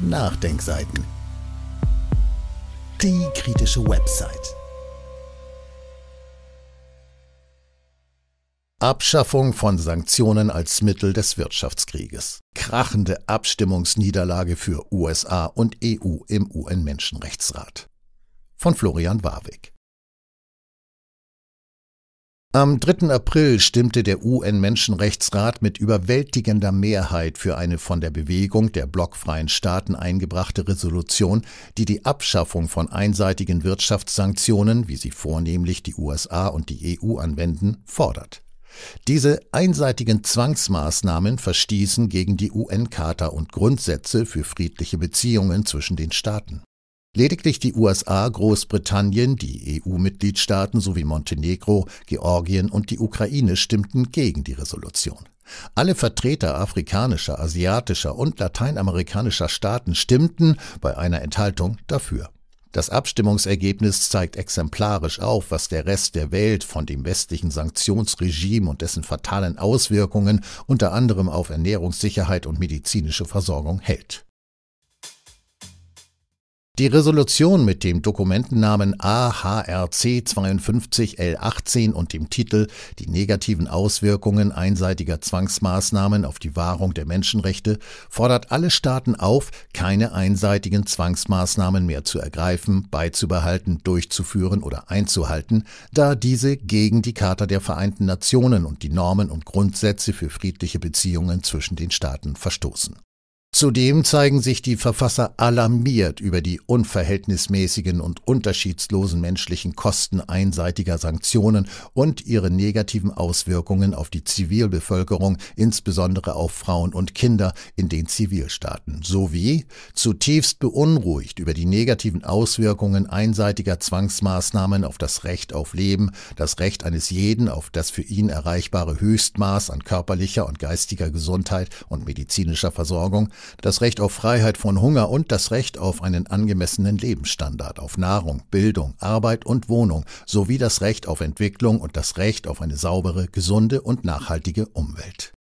Nachdenkseiten. Die kritische Website. Abschaffung von Sanktionen als Mittel des Wirtschaftskrieges. Krachende Abstimmungsniederlage für USA und EU im UN-Menschenrechtsrat. Von Florian Warwick. Am 3. April stimmte der UN-Menschenrechtsrat mit überwältigender Mehrheit für eine von der Bewegung der blockfreien Staaten eingebrachte Resolution, die die Abschaffung von einseitigen Wirtschaftssanktionen, wie sie vornehmlich die USA und die EU anwenden, fordert. Diese einseitigen Zwangsmaßnahmen verstießen gegen die UN-Charta und Grundsätze für friedliche Beziehungen zwischen den Staaten. Lediglich die USA, Großbritannien, die EU-Mitgliedstaaten sowie Montenegro, Georgien und die Ukraine stimmten gegen die Resolution. Alle Vertreter afrikanischer, asiatischer und lateinamerikanischer Staaten stimmten bei einer Enthaltung dafür. Das Abstimmungsergebnis zeigt exemplarisch auf, was der Rest der Welt von dem westlichen Sanktionsregime und dessen fatalen Auswirkungen unter anderem auf Ernährungssicherheit und medizinische Versorgung hält. Die Resolution mit dem Dokumentennamen AHRC 52 L18 und dem Titel Die negativen Auswirkungen einseitiger Zwangsmaßnahmen auf die Wahrung der Menschenrechte fordert alle Staaten auf, keine einseitigen Zwangsmaßnahmen mehr zu ergreifen, beizubehalten, durchzuführen oder einzuhalten, da diese gegen die Charta der Vereinten Nationen und die Normen und Grundsätze für friedliche Beziehungen zwischen den Staaten verstoßen. Zudem zeigen sich die Verfasser alarmiert über die unverhältnismäßigen und unterschiedslosen menschlichen Kosten einseitiger Sanktionen und ihre negativen Auswirkungen auf die Zivilbevölkerung, insbesondere auf Frauen und Kinder in den Zivilstaaten, sowie zutiefst beunruhigt über die negativen Auswirkungen einseitiger Zwangsmaßnahmen auf das Recht auf Leben, das Recht eines jeden auf das für ihn erreichbare Höchstmaß an körperlicher und geistiger Gesundheit und medizinischer Versorgung, das Recht auf Freiheit von Hunger und das Recht auf einen angemessenen Lebensstandard, auf Nahrung, Bildung, Arbeit und Wohnung sowie das Recht auf Entwicklung und das Recht auf eine saubere, gesunde und nachhaltige Umwelt.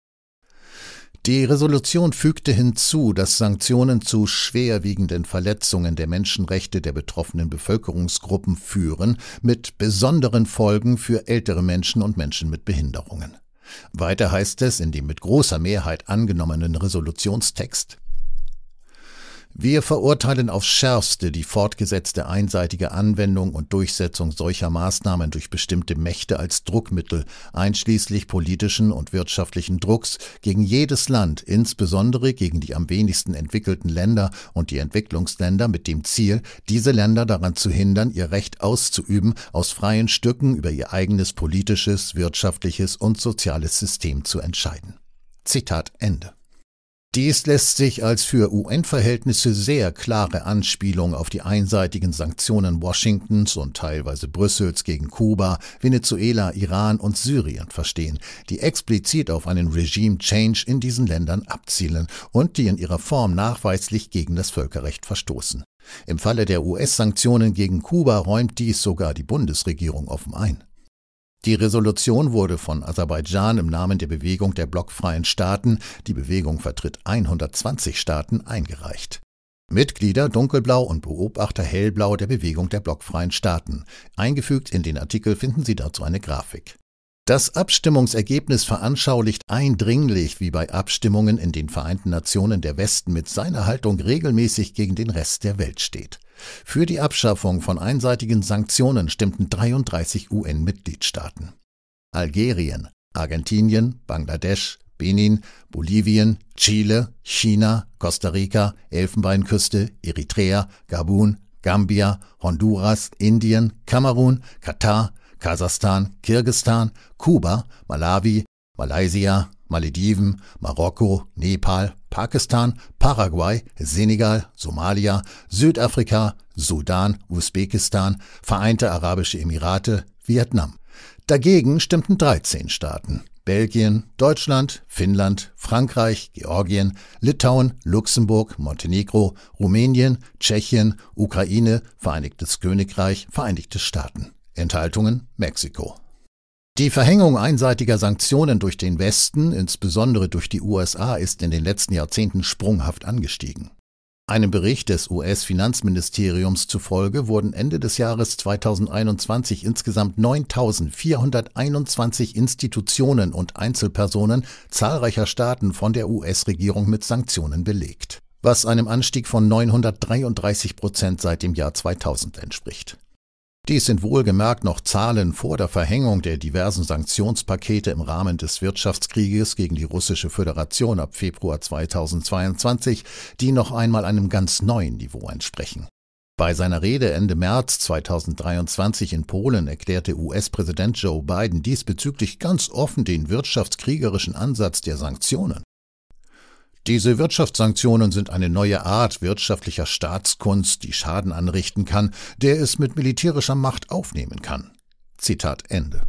Die Resolution fügte hinzu, dass Sanktionen zu schwerwiegenden Verletzungen der Menschenrechte der betroffenen Bevölkerungsgruppen führen, mit besonderen Folgen für ältere Menschen und Menschen mit Behinderungen. Weiter heißt es in dem mit großer Mehrheit angenommenen Resolutionstext wir verurteilen aufs schärfste die fortgesetzte einseitige Anwendung und Durchsetzung solcher Maßnahmen durch bestimmte Mächte als Druckmittel, einschließlich politischen und wirtschaftlichen Drucks, gegen jedes Land, insbesondere gegen die am wenigsten entwickelten Länder und die Entwicklungsländer mit dem Ziel, diese Länder daran zu hindern, ihr Recht auszuüben, aus freien Stücken über ihr eigenes politisches, wirtschaftliches und soziales System zu entscheiden. Zitat Ende. Dies lässt sich als für UN-Verhältnisse sehr klare Anspielung auf die einseitigen Sanktionen Washingtons und teilweise Brüssels gegen Kuba, Venezuela, Iran und Syrien verstehen, die explizit auf einen Regime-Change in diesen Ländern abzielen und die in ihrer Form nachweislich gegen das Völkerrecht verstoßen. Im Falle der US-Sanktionen gegen Kuba räumt dies sogar die Bundesregierung offen ein. Die Resolution wurde von Aserbaidschan im Namen der Bewegung der blockfreien Staaten, die Bewegung vertritt 120 Staaten, eingereicht. Mitglieder dunkelblau und Beobachter hellblau der Bewegung der blockfreien Staaten. Eingefügt in den Artikel finden Sie dazu eine Grafik. Das Abstimmungsergebnis veranschaulicht eindringlich, wie bei Abstimmungen in den Vereinten Nationen der Westen mit seiner Haltung regelmäßig gegen den Rest der Welt steht. Für die Abschaffung von einseitigen Sanktionen stimmten 33 UN-Mitgliedstaaten. Algerien, Argentinien, Bangladesch, Benin, Bolivien, Chile, China, Costa Rica, Elfenbeinküste, Eritrea, Gabun, Gambia, Honduras, Indien, Kamerun, Katar, Kasachstan, Kirgistan, Kuba, Malawi, Malaysia, Malediven, Marokko, Nepal, Pakistan, Paraguay, Senegal, Somalia, Südafrika, Sudan, Usbekistan, Vereinte Arabische Emirate, Vietnam. Dagegen stimmten 13 Staaten. Belgien, Deutschland, Finnland, Frankreich, Georgien, Litauen, Luxemburg, Montenegro, Rumänien, Tschechien, Ukraine, Vereinigtes Königreich, Vereinigte Staaten. Enthaltungen Mexiko. Die Verhängung einseitiger Sanktionen durch den Westen, insbesondere durch die USA, ist in den letzten Jahrzehnten sprunghaft angestiegen. Einem Bericht des US-Finanzministeriums zufolge wurden Ende des Jahres 2021 insgesamt 9.421 Institutionen und Einzelpersonen zahlreicher Staaten von der US-Regierung mit Sanktionen belegt, was einem Anstieg von 933 Prozent seit dem Jahr 2000 entspricht. Dies sind wohlgemerkt noch Zahlen vor der Verhängung der diversen Sanktionspakete im Rahmen des Wirtschaftskrieges gegen die Russische Föderation ab Februar 2022, die noch einmal einem ganz neuen Niveau entsprechen. Bei seiner Rede Ende März 2023 in Polen erklärte US-Präsident Joe Biden diesbezüglich ganz offen den wirtschaftskriegerischen Ansatz der Sanktionen. Diese Wirtschaftssanktionen sind eine neue Art wirtschaftlicher Staatskunst, die Schaden anrichten kann, der es mit militärischer Macht aufnehmen kann. Zitat Ende.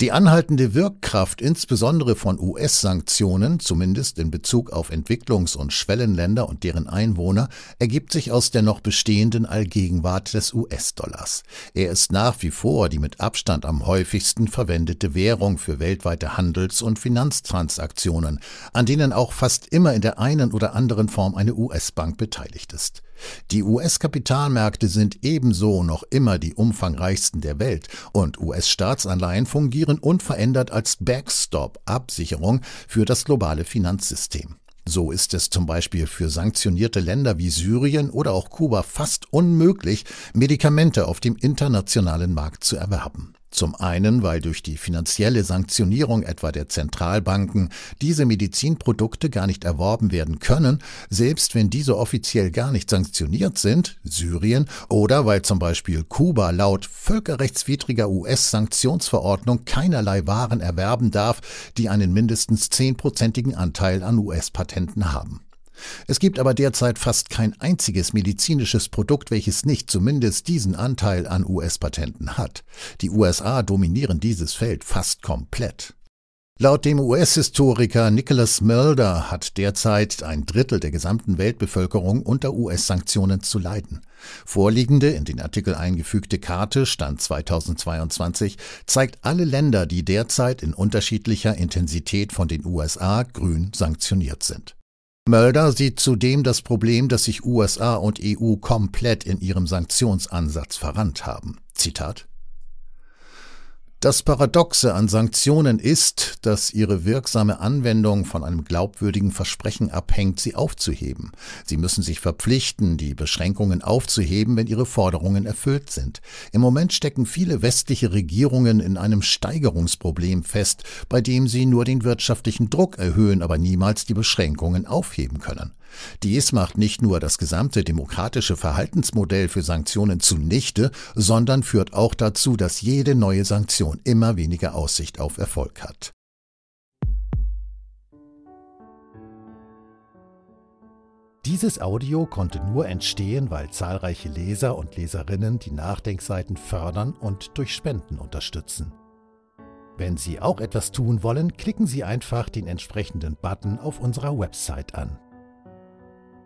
Die anhaltende Wirkkraft insbesondere von US-Sanktionen, zumindest in Bezug auf Entwicklungs- und Schwellenländer und deren Einwohner, ergibt sich aus der noch bestehenden Allgegenwart des US-Dollars. Er ist nach wie vor die mit Abstand am häufigsten verwendete Währung für weltweite Handels- und Finanztransaktionen, an denen auch fast immer in der einen oder anderen Form eine US-Bank beteiligt ist. Die US-Kapitalmärkte sind ebenso noch immer die umfangreichsten der Welt und US-Staatsanleihen fungieren funktionieren unverändert als Backstop-Absicherung für das globale Finanzsystem. So ist es zum Beispiel für sanktionierte Länder wie Syrien oder auch Kuba fast unmöglich, Medikamente auf dem internationalen Markt zu erwerben. Zum einen, weil durch die finanzielle Sanktionierung etwa der Zentralbanken diese Medizinprodukte gar nicht erworben werden können, selbst wenn diese offiziell gar nicht sanktioniert sind, Syrien, oder weil zum Beispiel Kuba laut völkerrechtswidriger US-Sanktionsverordnung keinerlei Waren erwerben darf, die einen mindestens zehnprozentigen Anteil an US-Patenten haben. Es gibt aber derzeit fast kein einziges medizinisches Produkt, welches nicht zumindest diesen Anteil an US-Patenten hat. Die USA dominieren dieses Feld fast komplett. Laut dem US-Historiker Nicholas Mulder hat derzeit ein Drittel der gesamten Weltbevölkerung unter US-Sanktionen zu leiden. Vorliegende, in den Artikel eingefügte Karte Stand 2022 zeigt alle Länder, die derzeit in unterschiedlicher Intensität von den USA grün sanktioniert sind. Mölder sieht zudem das Problem, dass sich USA und EU komplett in ihrem Sanktionsansatz verrannt haben. Zitat das Paradoxe an Sanktionen ist, dass ihre wirksame Anwendung von einem glaubwürdigen Versprechen abhängt, sie aufzuheben. Sie müssen sich verpflichten, die Beschränkungen aufzuheben, wenn ihre Forderungen erfüllt sind. Im Moment stecken viele westliche Regierungen in einem Steigerungsproblem fest, bei dem sie nur den wirtschaftlichen Druck erhöhen, aber niemals die Beschränkungen aufheben können. Dies macht nicht nur das gesamte demokratische Verhaltensmodell für Sanktionen zunichte, sondern führt auch dazu, dass jede neue Sanktion immer weniger Aussicht auf Erfolg hat. Dieses Audio konnte nur entstehen, weil zahlreiche Leser und Leserinnen die Nachdenkseiten fördern und durch Spenden unterstützen. Wenn Sie auch etwas tun wollen, klicken Sie einfach den entsprechenden Button auf unserer Website an.